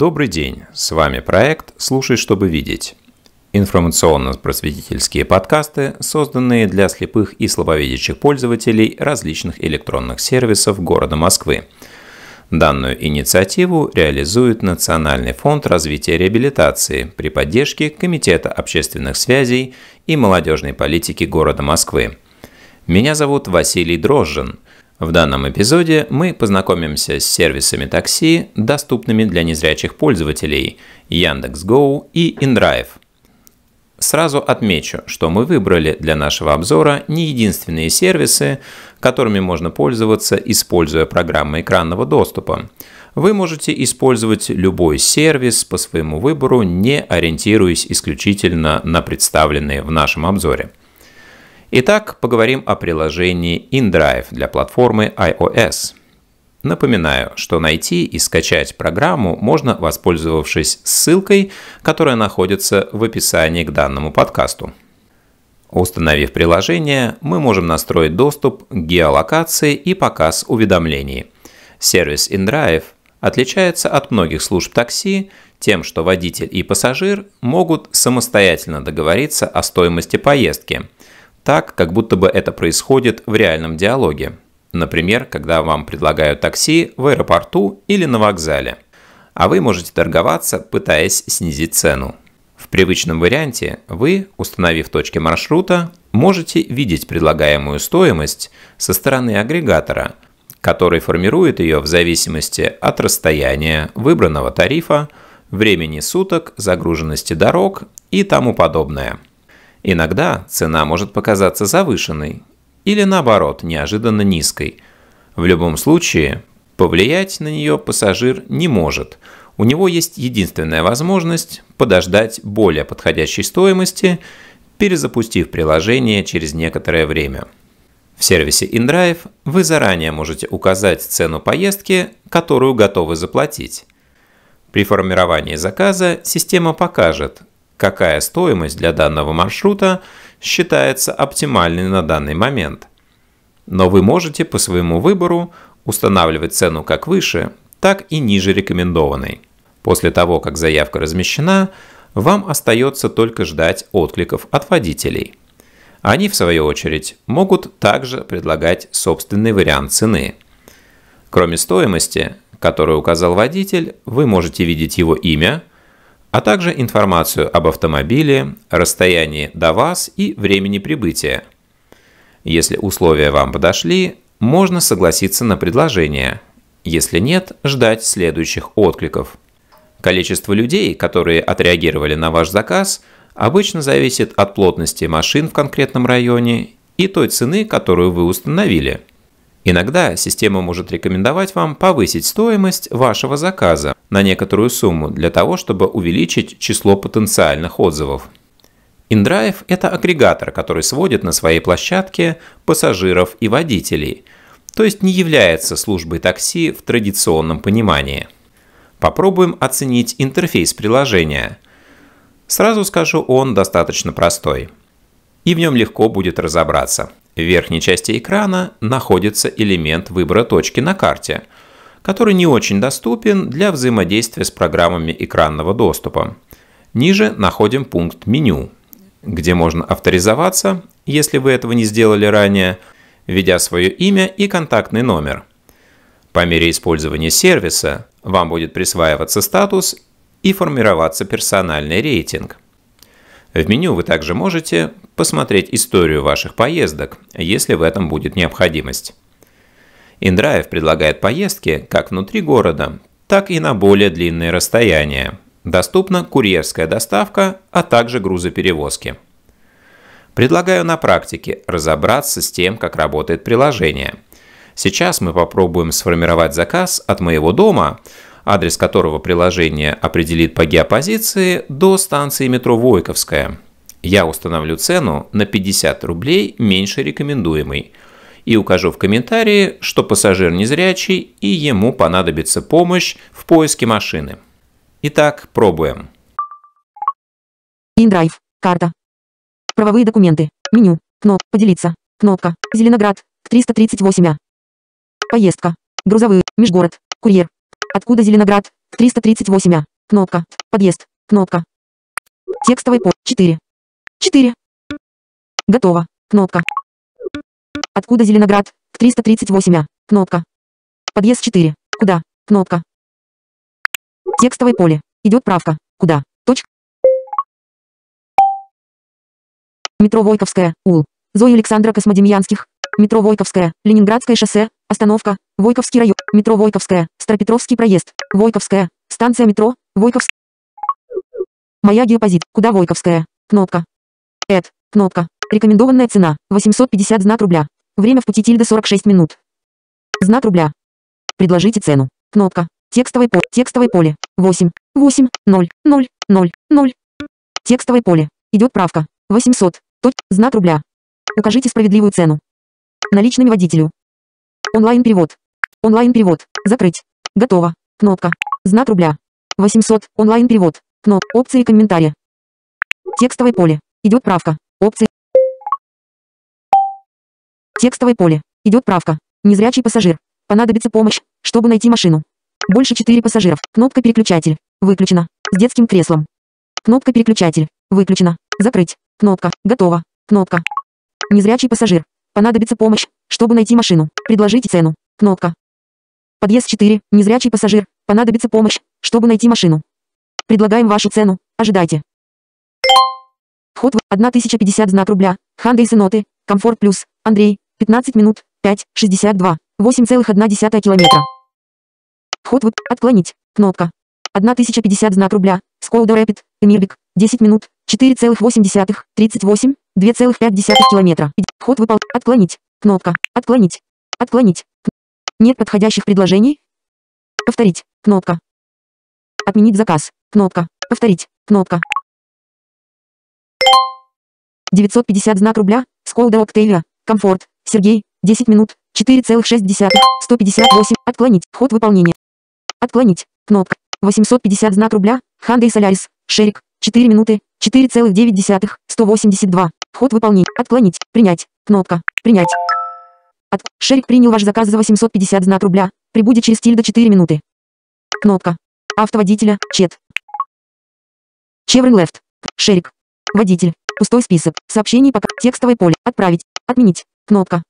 Добрый день, с вами проект «Слушай, чтобы видеть». Информационно-просветительские подкасты, созданные для слепых и слабовидящих пользователей различных электронных сервисов города Москвы. Данную инициативу реализует Национальный фонд развития реабилитации при поддержке Комитета общественных связей и молодежной политики города Москвы. Меня зовут Василий Дрожжин – в данном эпизоде мы познакомимся с сервисами такси, доступными для незрячих пользователей Яндекс.Гоу и InDrive. Сразу отмечу, что мы выбрали для нашего обзора не единственные сервисы, которыми можно пользоваться, используя программы экранного доступа. Вы можете использовать любой сервис по своему выбору, не ориентируясь исключительно на представленные в нашем обзоре. Итак, поговорим о приложении InDrive для платформы iOS. Напоминаю, что найти и скачать программу можно, воспользовавшись ссылкой, которая находится в описании к данному подкасту. Установив приложение, мы можем настроить доступ к геолокации и показ уведомлений. Сервис InDrive отличается от многих служб такси тем, что водитель и пассажир могут самостоятельно договориться о стоимости поездки – так, как будто бы это происходит в реальном диалоге. Например, когда вам предлагают такси в аэропорту или на вокзале. А вы можете торговаться, пытаясь снизить цену. В привычном варианте вы, установив точки маршрута, можете видеть предлагаемую стоимость со стороны агрегатора, который формирует ее в зависимости от расстояния, выбранного тарифа, времени суток, загруженности дорог и тому подобное – Иногда цена может показаться завышенной или наоборот неожиданно низкой. В любом случае, повлиять на нее пассажир не может. У него есть единственная возможность подождать более подходящей стоимости, перезапустив приложение через некоторое время. В сервисе InDrive вы заранее можете указать цену поездки, которую готовы заплатить. При формировании заказа система покажет, какая стоимость для данного маршрута считается оптимальной на данный момент. Но вы можете по своему выбору устанавливать цену как выше, так и ниже рекомендованной. После того, как заявка размещена, вам остается только ждать откликов от водителей. Они, в свою очередь, могут также предлагать собственный вариант цены. Кроме стоимости, которую указал водитель, вы можете видеть его имя, а также информацию об автомобиле, расстоянии до вас и времени прибытия. Если условия вам подошли, можно согласиться на предложение. Если нет, ждать следующих откликов. Количество людей, которые отреагировали на ваш заказ, обычно зависит от плотности машин в конкретном районе и той цены, которую вы установили – Иногда система может рекомендовать вам повысить стоимость вашего заказа на некоторую сумму для того, чтобы увеличить число потенциальных отзывов. InDrive – это агрегатор, который сводит на своей площадке пассажиров и водителей, то есть не является службой такси в традиционном понимании. Попробуем оценить интерфейс приложения. Сразу скажу, он достаточно простой. И в нем легко будет разобраться – в верхней части экрана находится элемент выбора точки на карте, который не очень доступен для взаимодействия с программами экранного доступа. Ниже находим пункт «Меню», где можно авторизоваться, если вы этого не сделали ранее, введя свое имя и контактный номер. По мере использования сервиса вам будет присваиваться статус и формироваться персональный рейтинг – в меню вы также можете посмотреть историю ваших поездок, если в этом будет необходимость. InDrive предлагает поездки как внутри города, так и на более длинные расстояния. Доступна курьерская доставка, а также грузоперевозки. Предлагаю на практике разобраться с тем, как работает приложение. Сейчас мы попробуем сформировать заказ от моего дома – адрес которого приложение определит по геопозиции, до станции метро Войковская. Я установлю цену на 50 рублей меньше рекомендуемой и укажу в комментарии, что пассажир незрячий и ему понадобится помощь в поиске машины. Итак, пробуем. Индрайв. Карта. Правовые документы. Меню. Кноп. Поделиться. Кнопка. Зеленоград. 338А. А. Поездка. Грузовые. Межгород. Курьер. Откуда Зеленоград? 338А. А. Кнопка. Подъезд. Кнопка. Текстовый по. 4. 4. Готово. Кнопка. Откуда Зеленоград? 338А. А. Кнопка. Подъезд 4. Куда? Кнопка. Текстовое поле. Идет правка. Куда? Точка. Метро Войковская, УЛ. Зоя Александра Космодемьянских. Метро Войковская, Ленинградское шоссе, Остановка. Войковский район. Метро Войковская. Старопетровский проезд. Войковская. Станция метро. Войковская. Моя геопозит. Куда Войковская? Кнопка. Эд. Кнопка. Рекомендованная цена. 850 знак рубля. Время в пути тильда 46 минут. Знак рубля. Предложите цену. Кнопка. Текстовое поле. Текстовое поле. 8. 8. 0. 0. 0. 0. Текстовое поле. Идет правка. 800. Точь. Знак рубля. Укажите справедливую цену. Наличными водителю. Онлайн-перевод. Онлайн-перевод. Закрыть. Готово. Кнопка. Знак рубля. 800. Онлайн-перевод. Кноп. Опции комментария. Текстовое поле. Идет правка. Опции. Текстовое поле. Идет правка. Незрячий пассажир. Понадобится помощь, чтобы найти машину. Больше 4 пассажиров. Кнопка переключатель. Выключена. С детским креслом. Кнопка переключатель. Выключена. Закрыть. Кнопка. Готово. Кнопка. Незрячий пассажир. Понадобится помощь, чтобы найти машину. Предложите цену. Кнопка. Подъезд 4. Незрячий пассажир. Понадобится помощь, чтобы найти машину. Предлагаем вашу цену. Ожидайте. Вход в 1050 знак рубля. Ханда и Сеноты. Комфорт плюс. Андрей. 15 минут. 5. 62. 8,1 километра. Вход в отклонить. Кнопка. 1050 знак рубля. Скоуда Рэпид. Эмирбик. 10 минут. 4,8, 38, 2,5 километра. Ход выпал. Отклонить. Кнопка. Отклонить. Отклонить. Нет подходящих предложений. Повторить. Кнопка. Отменить заказ. Кнопка. Повторить. Кнопка. 950 знак рубля. Сколда Октейля. Комфорт. Сергей. 10 минут. 4,6. 158. Отклонить. Ход выполнения. Отклонить. Кнопка. 850 знак рубля. Ханда и Солярис. Шерик. 4 минуты. 4,9, 182. Вход выполнить. Отклонить. Принять. Кнопка. Принять. От... Шерик принял ваш заказ за 850 знак рубля. Прибудет через тильда 4 минуты. Кнопка. Автоводителя. Чет. Chevron Left. Шерик. Водитель. Пустой список. Сообщений пока. Текстовое поле. Отправить. Отменить. Кнопка.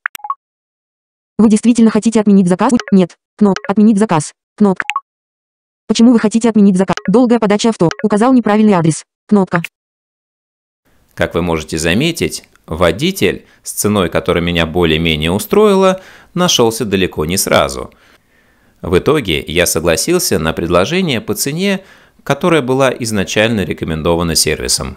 Вы действительно хотите отменить заказ? Нет. Кноп. Отменить заказ. Кнопка. Почему вы хотите отменить заказ? Долгая подача авто. Указал неправильный адрес. Кнопка. Как вы можете заметить, водитель, с ценой которая меня более-менее устроила, нашелся далеко не сразу. В итоге я согласился на предложение по цене, которая была изначально рекомендована сервисом.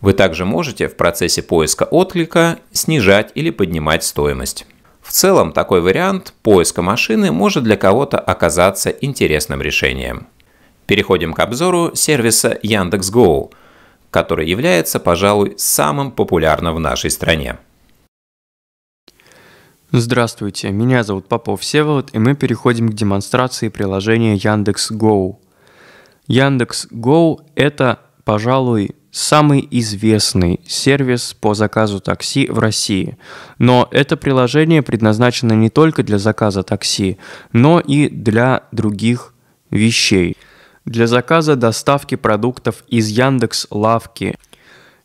Вы также можете в процессе поиска отклика снижать или поднимать стоимость. В целом такой вариант поиска машины может для кого-то оказаться интересным решением. Переходим к обзору сервиса Яндекс.Гоу который является, пожалуй, самым популярным в нашей стране. Здравствуйте, меня зовут Попов Всеволод, и мы переходим к демонстрации приложения Яндекс.Гоу. Яндекс.Гоу – это, пожалуй, самый известный сервис по заказу такси в России. Но это приложение предназначено не только для заказа такси, но и для других вещей – для заказа доставки продуктов из Яндекс Лавки.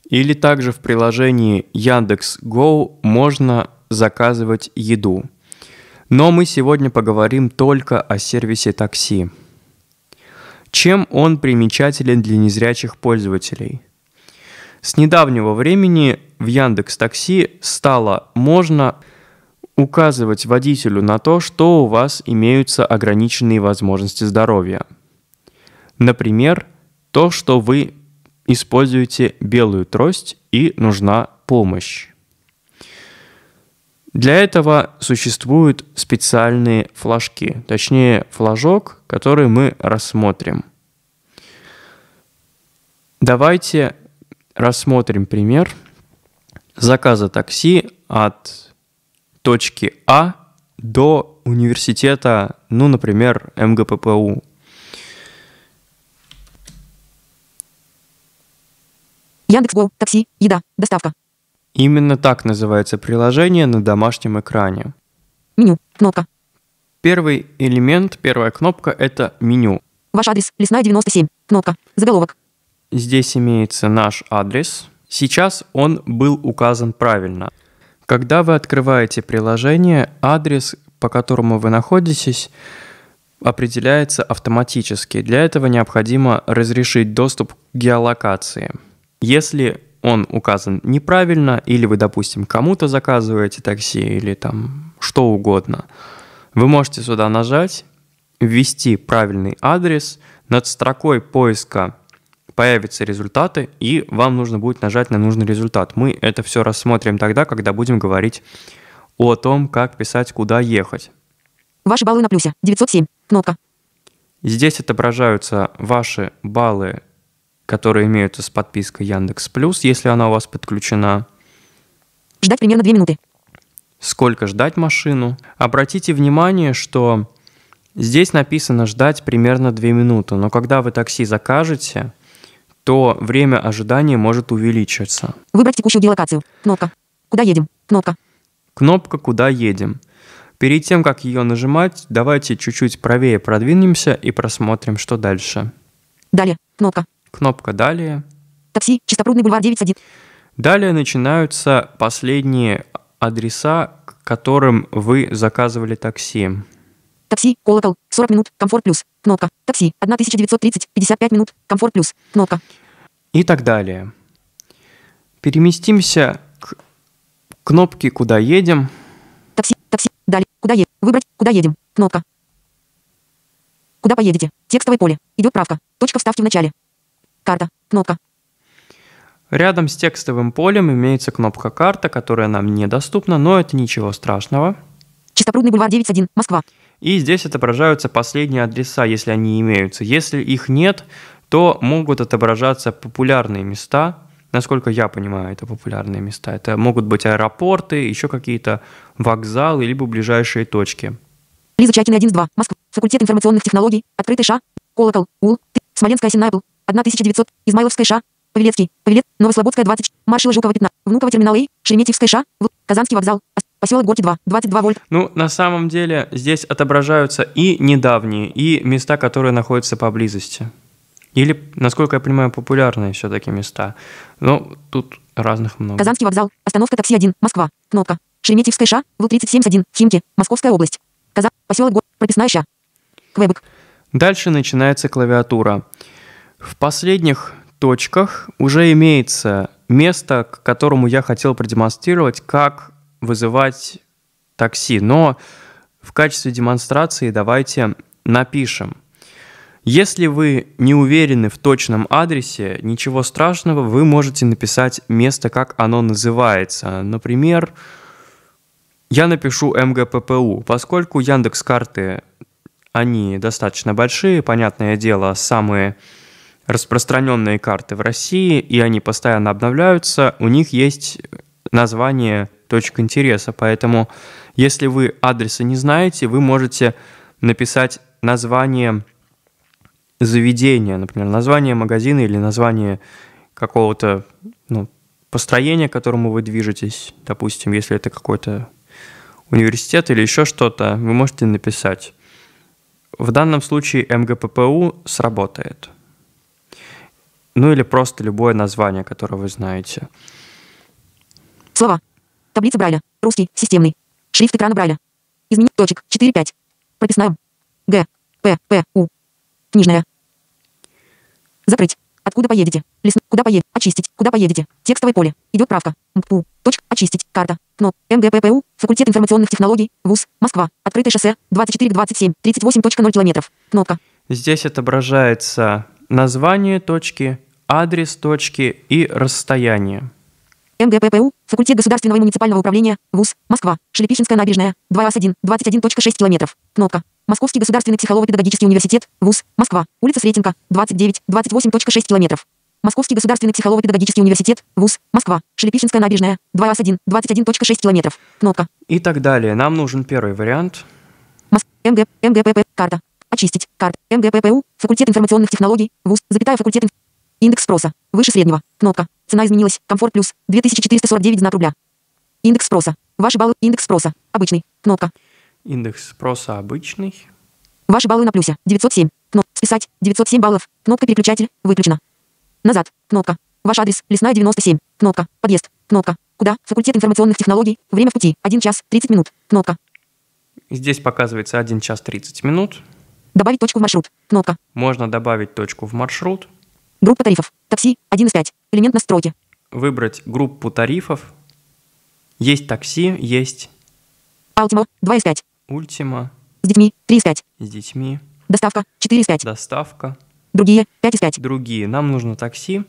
Или также в приложении Яндекс Go можно заказывать еду. Но мы сегодня поговорим только о сервисе такси. Чем он примечателен для незрячих пользователей? С недавнего времени в Яндекс Такси стало можно указывать водителю на то, что у вас имеются ограниченные возможности здоровья – Например, то, что вы используете белую трость и нужна помощь. Для этого существуют специальные флажки, точнее флажок, который мы рассмотрим. Давайте рассмотрим пример заказа такси от точки А до университета, ну, например, МГППУ Яндекс.Гоу, такси, еда, доставка. Именно так называется приложение на домашнем экране. Меню, кнопка. Первый элемент, первая кнопка – это меню. Ваш адрес – лесная 97, кнопка, заголовок. Здесь имеется наш адрес. Сейчас он был указан правильно. Когда вы открываете приложение, адрес, по которому вы находитесь, определяется автоматически. Для этого необходимо разрешить доступ к геолокации – если он указан неправильно, или вы, допустим, кому-то заказываете такси, или там что угодно, вы можете сюда нажать, ввести правильный адрес, над строкой поиска появятся результаты, и вам нужно будет нажать на нужный результат. Мы это все рассмотрим тогда, когда будем говорить о том, как писать, куда ехать. Ваши баллы на плюсе. 907. Кнопка. Здесь отображаются ваши баллы которые имеются с подпиской Яндекс Плюс, если она у вас подключена. Ждать примерно 2 минуты. Сколько ждать машину? Обратите внимание, что здесь написано ждать примерно 2 минуты, но когда вы такси закажете, то время ожидания может увеличиться. Выбрать текущую геолокацию. Кнопка. Куда едем? Кнопка. Кнопка «Куда едем?». Перед тем, как ее нажимать, давайте чуть-чуть правее продвинемся и просмотрим, что дальше. Далее. Кнопка кнопка «Далее». Такси, Чистопрудный бульвар 91. Далее начинаются последние адреса, к которым вы заказывали такси. Такси, колокол, 40 минут, комфорт плюс, кнопка. Такси, 1930, 55 минут, комфорт плюс, кнопка. И так далее. Переместимся к кнопке «Куда едем». Такси, такси, далее, куда едем, выбрать, куда едем, кнопка. Куда поедете? Текстовое поле. Идет правка. Точка вставки в начале. Карта. Кнопка. Рядом с текстовым полем имеется кнопка «Карта», которая нам недоступна, но это ничего страшного. Чистопрудный бульвар 91, Москва. И здесь отображаются последние адреса, если они имеются. Если их нет, то могут отображаться популярные места. Насколько я понимаю, это популярные места. Это могут быть аэропорты, еще какие-то вокзалы, либо ближайшие точки. Лиза Чайкина, 1-2, Москва. Факультет информационных технологий, открытый ША, Колокол, УЛ, Смоленская, Синайпл, 1900. Измайловская ша. Павелецкий. Павелет. Новослободская 20. Маршала Жукова 15. Внуково терминалы Шереметьевская ша. Казанский вокзал. Поселок Горки 2, 22 вольт. Ну, на самом деле, здесь отображаются и недавние, и места, которые находятся поблизости. Или, насколько я понимаю, популярные все-таки места. Но тут разных много. Казанский вокзал, остановка такси 1, Москва, кнопка. Шереметьевская ша, Ву-37-1, Химки, Московская область. Каза, поселок Гор, прописная ща. Квебек. Дальше начинается клавиатура. В последних точках уже имеется место, к которому я хотел продемонстрировать, как вызывать такси. Но в качестве демонстрации давайте напишем. Если вы не уверены в точном адресе, ничего страшного, вы можете написать место, как оно называется. Например, я напишу МГППУ. Поскольку Яндекс карты, они достаточно большие, понятное дело, самые распространенные карты в России, и они постоянно обновляются, у них есть название точек интереса. Поэтому, если вы адреса не знаете, вы можете написать название заведения, например, название магазина или название какого-то ну, построения, к которому вы движетесь, допустим, если это какой-то университет или еще что-то, вы можете написать. В данном случае МГППУ сработает – ну или просто любое название, которое вы знаете. Слова. Таблица Брайля. Русский. Системный. Шрифт экрана Брайля. Изменить точек. 4-5. Прописная. Г. П. П. У. Книжная. Закрыть. Откуда поедете? Лес. Куда поедете? Очистить. Куда поедете? Текстовое поле. Идет правка. МКПУ. Точка. Очистить. Карта. КНОП. МГППУ. Факультет информационных технологий. ВУЗ. Москва. Открытое шоссе. 24 к 27. 38.0 километров. Кнопка. Здесь отображается название точки, адрес точки и расстояние. МГППУ, факультет государственного и муниципального управления, ВУЗ, Москва, Шелепихинская набережная, 2С1, 21.6 километров, кнопка. Московский государственный психолого-педагогический университет, ВУЗ, Москва, улица Сретенко, 29, 28.6 километров. Московский государственный психолого-педагогический университет, ВУЗ, Москва, Шелепихинская набережная, 2С1, 21.6 километров, кнопка. И так далее. Нам нужен первый вариант. МГ... МГПП, карта. Очистить. Карта. МГППУ, факультет информационных технологий, ВУЗ, запятая факультет Индекс спроса. Выше среднего. Кнопка. Цена изменилась. Комфорт плюс. 2449 знак рубля. Индекс спроса. Ваши баллы. Индекс спроса. Обычный. Кнопка. Индекс спроса обычный. Ваши баллы на плюсе. 907. Кнопка. Списать. 907 баллов. Кнопка переключатель. Выключена. Назад. Кнопка. Ваш адрес. Лесная 97. Кнопка. Подъезд. Кнопка. Куда? Факультет информационных технологий. Время в пути. 1 час 30 минут. Кнопка. Здесь показывается 1 час 30 минут. Добавить точку в маршрут. Кнопка. Можно добавить точку в маршрут. Группа тарифов. Такси. 1 из 5. Элемент настройки. Выбрать группу тарифов. Есть такси, есть... Алтимо. 2 из 5. Ультима. С детьми. 3 из 5. С детьми. Доставка. 4 из 5. Доставка. Другие. 5 из 5. Другие. Нам нужно такси.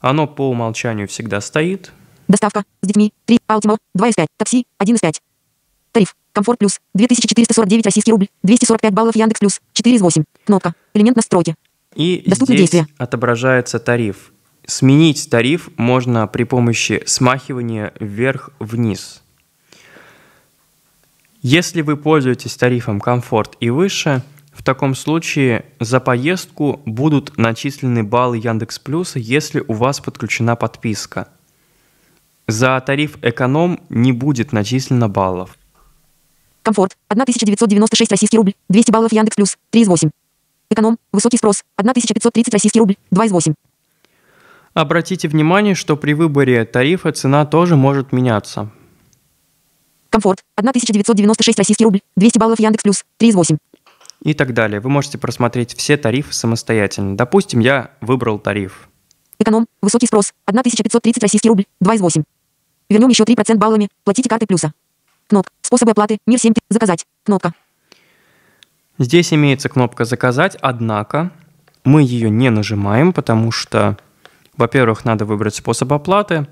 Оно по умолчанию всегда стоит. Доставка. С детьми. 3. Алтимо. 2 из 5. Такси. 1 из 5. Тариф. Комфорт плюс. 2449 российский рубль. 245 баллов Яндекс плюс. 4 из 8. Кнопка. Элемент настройки. И Доступны здесь действия. отображается тариф. Сменить тариф можно при помощи смахивания вверх-вниз. Если вы пользуетесь тарифом комфорт и выше, в таком случае за поездку будут начислены баллы Яндекс Плюс, если у вас подключена подписка. За тариф эконом не будет начислено баллов. Комфорт. 1996 российский рубль. 200 баллов Яндекс Плюс. 3 из 8. Эконом. Высокий спрос. 1530 российский рубль. 2 из Обратите внимание, что при выборе тарифа цена тоже может меняться. Комфорт. 1996 российский рубль. 200 баллов Яндекс Плюс. 3 из 8. И так далее. Вы можете просмотреть все тарифы самостоятельно. Допустим, я выбрал тариф. Эконом. Высокий спрос. 1530 российский рубль. 2 из Вернем еще 3% баллами. Платите картой плюса. Кнопка. Способы оплаты. Мир 7. Заказать. Кнопка. Здесь имеется кнопка «Заказать», однако мы ее не нажимаем, потому что, во-первых, надо выбрать способ оплаты,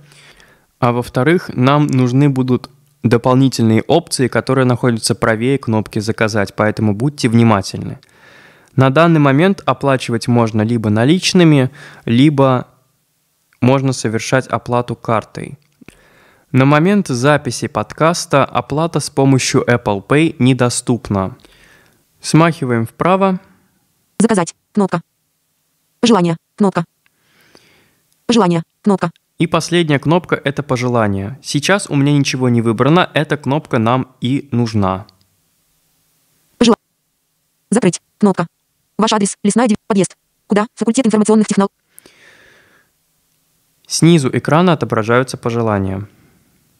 а во-вторых, нам нужны будут дополнительные опции, которые находятся правее кнопки «Заказать», поэтому будьте внимательны. На данный момент оплачивать можно либо наличными, либо можно совершать оплату картой. На момент записи подкаста оплата с помощью Apple Pay недоступна – Смахиваем вправо. Заказать. Кнопка. Желание. Кнопка. Желание. Кнопка. И последняя кнопка – это пожелание. Сейчас у меня ничего не выбрано, эта кнопка нам и нужна. Пожелание. Закрыть. Кнопка. Ваш адрес. Лесная 9. Подъезд. Куда? Факультет информационных технологий. Снизу экрана отображаются пожелания.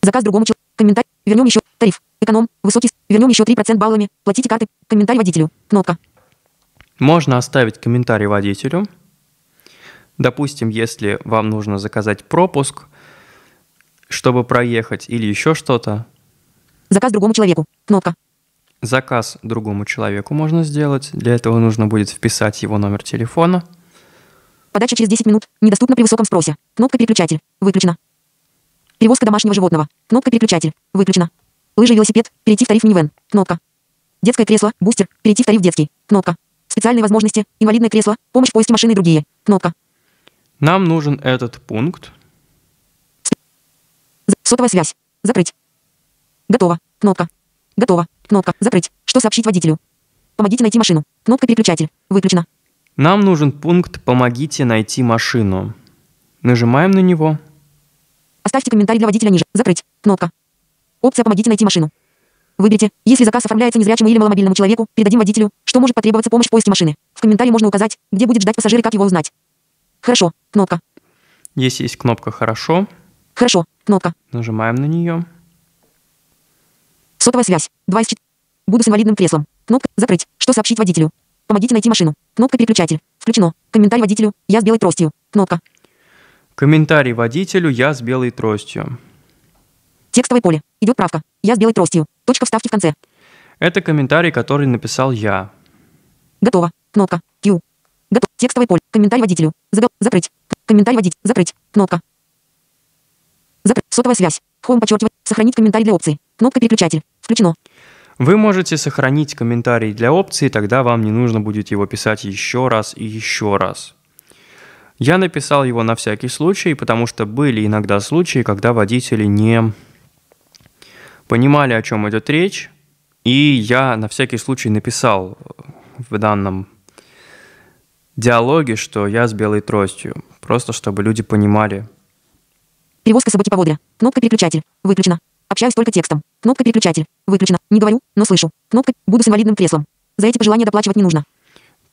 Заказ другому человеку. Комментарий. Вернем еще. Тариф. Эконом. Высокий. Вернем еще 3% баллами. Платите карты. Комментарий водителю. Кнопка. Можно оставить комментарий водителю. Допустим, если вам нужно заказать пропуск, чтобы проехать или еще что-то. Заказ другому человеку. Кнопка. Заказ другому человеку можно сделать. Для этого нужно будет вписать его номер телефона. Подача через 10 минут. Недоступна при высоком спросе. Кнопка переключатель. Выключена. Перевозка домашнего животного. Кнопка переключатель. Выключена. Лыжи велосипед. Перейти в тариф минивэн. Кнопка. Детское кресло. Бустер. Перейти в тариф детский. Кнопка. Специальные возможности. Инвалидное кресло. Помощь в поиске машины и другие. Кнопка. Нам нужен этот пункт. Сотовая связь. Закрыть. Готово. Кнопка. Готово. Кнопка. Закрыть. Что сообщить водителю? Помогите найти машину. Кнопка переключатель. Выключена. Нам нужен пункт «Помогите найти машину». Нажимаем на него. Оставьте комментарий для водителя ниже. Закрыть. Кнопка. Опция «Помогите найти машину». Выберите, если заказ оформляется незрячему или маломобильному человеку, передадим водителю, что может потребоваться помощь в поиске машины. В комментарии можно указать, где будет ждать пассажир и как его узнать. Хорошо, кнопка. Если есть кнопка «Хорошо». Хорошо, кнопка. Нажимаем на нее. Сотовая связь. 2 из 4. Буду с инвалидным креслом. Кнопка «Закрыть». Что сообщить водителю? Помогите найти машину. Кнопка «Переключатель». Включено. Комментарий водителю. Я с белой тростью. Кнопка. Комментарий водителю. Я с белой тростью. Текстовое поле. Идет правка. Я с белой тростью. Точка вставки в конце. Это комментарий, который написал я. Готово. Кнопка. Q. Готово. Текстовое поле. Комментарий водителю. Заг... Закрыть. Комментарий водить. Закрыть. Кнопка. Закрыть. Сотовая связь. Home подчеркивать. Сохранить комментарий для опции. Кнопка переключатель. Включено. Вы можете сохранить комментарий для опции, тогда вам не нужно будет его писать еще раз и еще раз. Я написал его на всякий случай, потому что были иногда случаи, когда водители не понимали, о чем идет речь, и я на всякий случай написал э, в данном диалоге, что я с белой тростью, просто чтобы люди понимали. Перевозка собаки по воде. Кнопка переключатель. Выключена. Общаюсь только текстом. Кнопка переключатель. Выключена. Не говорю, но слышу. Кнопка «Буду с инвалидным креслом». За эти пожелания доплачивать не нужно.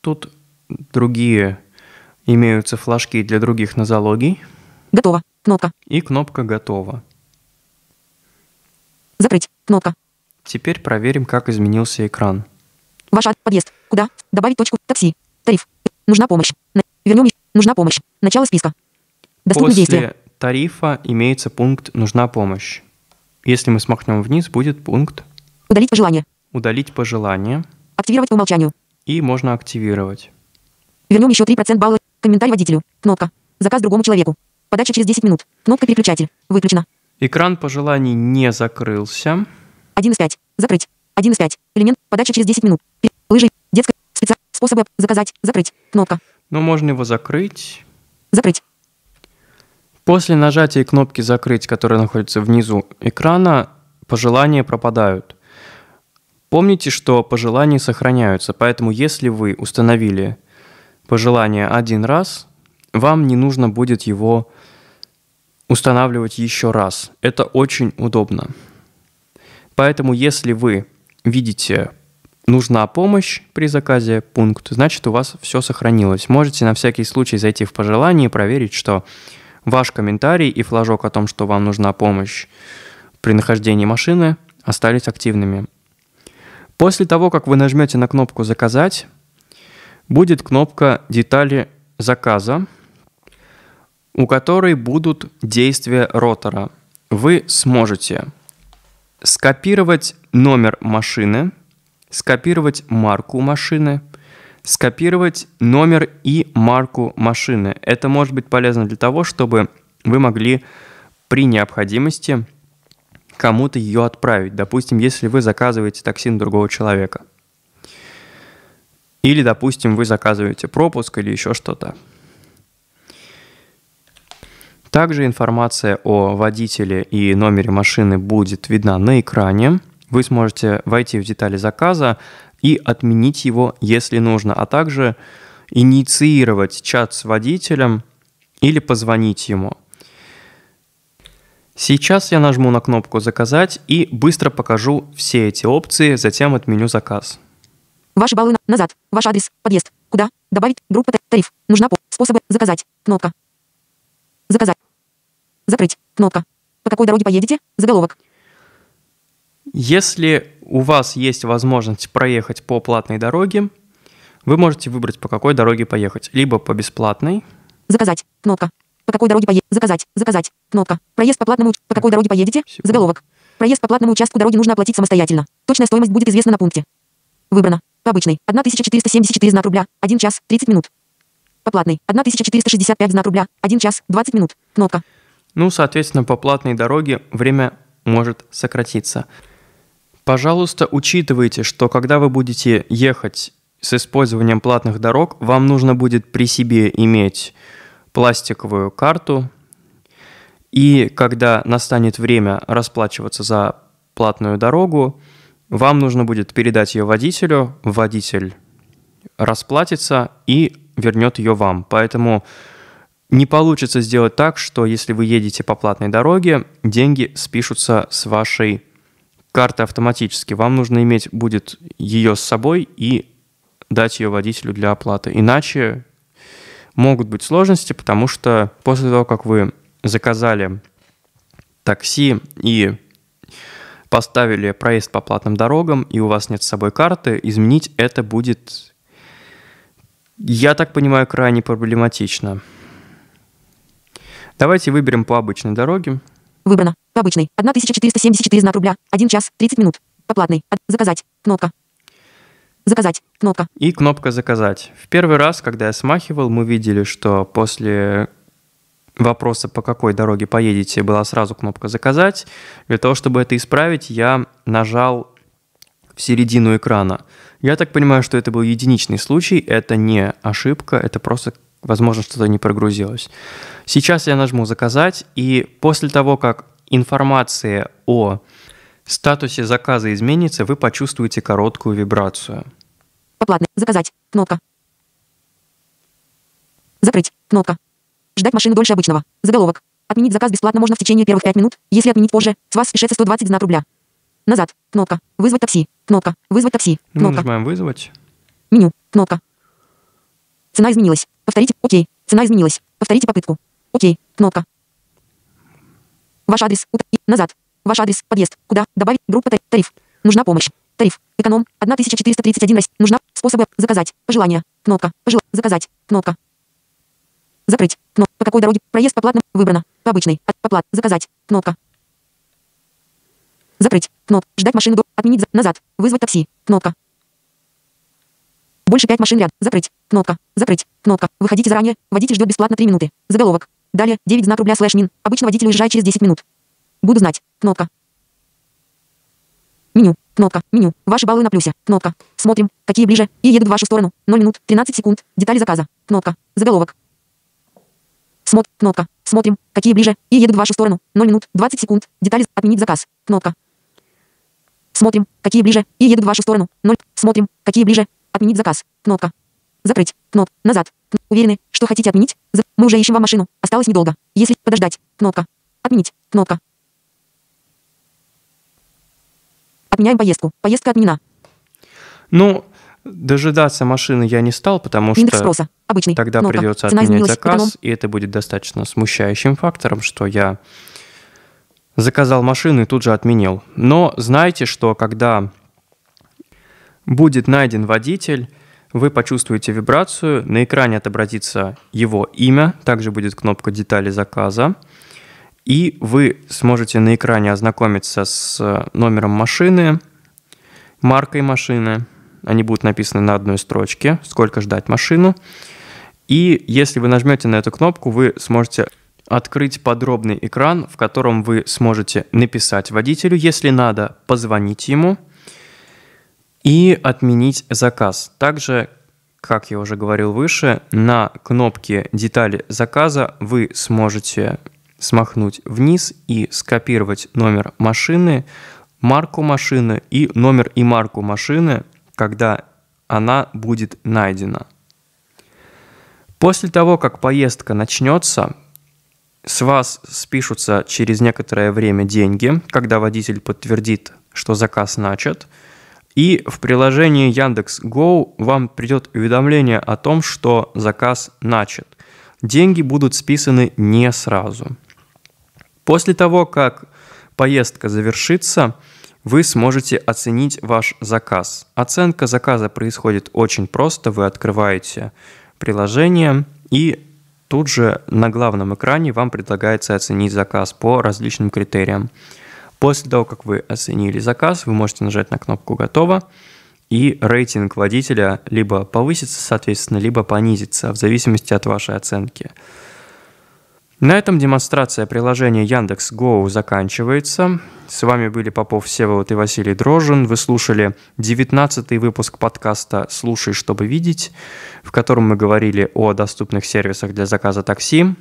Тут другие имеются флажки для других нозологий. Готово. Кнопка. И кнопка готова. Закрыть. Кнопка. Теперь проверим, как изменился экран. Ваш подъезд. Куда? Добавить точку. Такси. Тариф. Нужна помощь. Вернем. Нужна помощь. Начало списка. Доступные После действия. тарифа имеется пункт «Нужна помощь». Если мы смахнем вниз, будет пункт «Удалить пожелание». «Удалить пожелание». «Активировать по умолчанию». И можно активировать. Вернем еще 3% балла. Комментарий водителю. Кнопка. Заказ другому человеку. Подача через 10 минут. Кнопка переключатель. Выключена. Экран пожеланий не закрылся. 1 из 5. Закрыть. 1 из 5. Элемент. Подача через 10 минут. Лыжи. Детская. Специальные Способы. Заказать. Закрыть. Кнопка. Но можно его закрыть. Закрыть. После нажатия кнопки «Закрыть», которая находится внизу экрана, пожелания пропадают. Помните, что пожелания сохраняются, поэтому если вы установили пожелание один раз, вам не нужно будет его устанавливать еще раз. Это очень удобно. Поэтому, если вы видите нужна помощь при заказе пункт, значит у вас все сохранилось. Можете на всякий случай зайти в пожелание и проверить, что ваш комментарий и флажок о том, что вам нужна помощь при нахождении машины, остались активными. После того, как вы нажмете на кнопку «Заказать», будет кнопка «Детали заказа», у которой будут действия ротора. Вы сможете скопировать номер машины, скопировать марку машины, скопировать номер и марку машины. Это может быть полезно для того, чтобы вы могли при необходимости кому-то ее отправить. Допустим, если вы заказываете такси другого человека. Или, допустим, вы заказываете пропуск или еще что-то. Также информация о водителе и номере машины будет видна на экране. Вы сможете войти в детали заказа и отменить его, если нужно, а также инициировать чат с водителем или позвонить ему. Сейчас я нажму на кнопку «Заказать» и быстро покажу все эти опции, затем отменю заказ. Ваши баллы назад. Ваш адрес. Подъезд. Куда? Добавить. Группа. Тариф. Нужна по. Способы. Заказать. Кнопка. Заказать. Закрыть. Кнопка. По какой дороге поедете? Заголовок. Если у вас есть возможность проехать по платной дороге, вы можете выбрать, по какой дороге поехать. Либо по бесплатной. Заказать. Кнопка. По какой дороге поедете? Заказать. Заказать. Кнопка. Проезд по платному. По какой дороге поедете? Секунду. Заголовок. Проезд по платному участку дороги нужно оплатить самостоятельно. Точная стоимость будет известна на пункте. Выбрано. По обычной. 1474 знак рубля. 1 час 30 минут. По платной. 1465 знак рубля. 1 час 20 минут. Кнопка. Ну, соответственно, по платной дороге время может сократиться. Пожалуйста, учитывайте, что когда вы будете ехать с использованием платных дорог, вам нужно будет при себе иметь пластиковую карту, и когда настанет время расплачиваться за платную дорогу, вам нужно будет передать ее водителю, водитель расплатится и вернет ее вам. Поэтому не получится сделать так, что если вы едете по платной дороге, деньги спишутся с вашей карты автоматически. Вам нужно иметь будет ее с собой и дать ее водителю для оплаты. Иначе могут быть сложности, потому что после того, как вы заказали такси и поставили проезд по платным дорогам, и у вас нет с собой карты, изменить это будет я так понимаю, крайне проблематично. Давайте выберем по обычной дороге. Выбрано. По обычной. 1474 знак рубля. 1 час 30 минут. По платной. Заказать. Кнопка. Заказать. Кнопка. И кнопка «Заказать». В первый раз, когда я смахивал, мы видели, что после вопроса, по какой дороге поедете, была сразу кнопка «Заказать». Для того, чтобы это исправить, я нажал в середину экрана. Я так понимаю, что это был единичный случай, это не ошибка, это просто, возможно, что-то не прогрузилось. Сейчас я нажму «Заказать», и после того, как информация о статусе заказа изменится, вы почувствуете короткую вибрацию. Оплатный. Заказать. Кнопка. Закрыть. Кнопка. Ждать машину дольше обычного. Заголовок. Отменить заказ бесплатно можно в течение первых 5 минут, если отменить позже, с вас спишется 120 знак рубля. Назад. Кнопка. Вызвать такси. Кнопка. Вызвать такси. Кнопка. Мы нажимаем вызвать. Меню. Кнопка. Цена изменилась. Повторите. Окей. Цена изменилась. Повторите попытку. Окей. Кнопка. Ваш адрес. Назад. Ваш адрес. Подъезд. Куда? Добавить. Группа. Тариф. Нужна помощь. Тариф. Эконом. 1431 на Нужна. Способы. Заказать. Пожелание. Кнопка. Пожел... Заказать. Кнопка. Закрыть. Кнопка. По какой дороге? Проезд по платным. Выбрано. По обычной. По плат. Заказать. Кнопка. Закрыть. Кноп. Ждать машину до... Отменить. За... Назад. Вызвать такси. Кнопка. Больше пять машин ряд. Закрыть. Кнопка. Закрыть. Кнопка. Выходите заранее. Водитель ждет бесплатно 3 минуты. Заголовок. Далее. 9 знак рубля слэш мин. Обычно водитель уезжает через 10 минут. Буду знать. Кнопка. Меню. Кнопка. Меню. Ваши баллы на плюсе. Кнопка. Смотрим, какие ближе. И едут в вашу сторону. 0 минут, 13 секунд. Детали заказа. Кнопка. Заголовок. Смотр. Кнопка. Смотрим, какие ближе. И едут в вашу сторону. 0 минут, 20 секунд. Детали. Отменить заказ. Кнопка. Смотрим, какие ближе, и едут в вашу сторону. 0. Смотрим, какие ближе. Отменить заказ. Кнопка. Закрыть. Кноп. Назад. Уверены, что хотите отменить? За... Мы уже ищем вам машину. Осталось недолго. Если подождать. Кнопка. Отменить. Кнопка. Отменяем поездку. Поездка отменена. Ну, дожидаться машины я не стал, потому Индекс что спроса. Обычный. тогда Кнопка. придется Цена отменять заказ, и это будет достаточно смущающим фактором, что я заказал машину и тут же отменил. Но знайте, что когда будет найден водитель, вы почувствуете вибрацию, на экране отобразится его имя, также будет кнопка «Детали заказа», и вы сможете на экране ознакомиться с э, номером машины, маркой машины, они будут написаны на одной строчке, сколько ждать машину, и если вы нажмете на эту кнопку, вы сможете открыть подробный экран, в котором вы сможете написать водителю, если надо, позвонить ему и отменить заказ. Также, как я уже говорил выше, на кнопке «Детали заказа» вы сможете смахнуть вниз и скопировать номер машины, марку машины и номер и марку машины, когда она будет найдена. После того, как поездка начнется, с вас спишутся через некоторое время деньги, когда водитель подтвердит, что заказ начат. И в приложении Яндекс.Го вам придет уведомление о том, что заказ начат. Деньги будут списаны не сразу. После того, как поездка завершится, вы сможете оценить ваш заказ. Оценка заказа происходит очень просто. Вы открываете приложение и Тут же на главном экране вам предлагается оценить заказ по различным критериям. После того, как вы оценили заказ, вы можете нажать на кнопку «Готово», и рейтинг водителя либо повысится, соответственно, либо понизится, в зависимости от вашей оценки. На этом демонстрация приложения Яндекс Go заканчивается. С вами были Попов Всеволод и Василий Дрожин. Вы слушали 19 выпуск подкаста «Слушай, чтобы видеть», в котором мы говорили о доступных сервисах для заказа такси.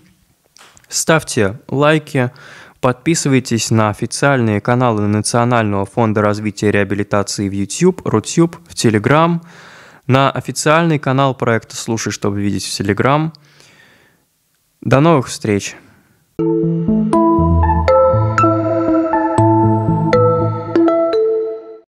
Ставьте лайки, подписывайтесь на официальные каналы Национального фонда развития и реабилитации в YouTube, Рутюб, в Telegram, на официальный канал проекта «Слушай, чтобы видеть» в Telegram – до новых встреч! thank you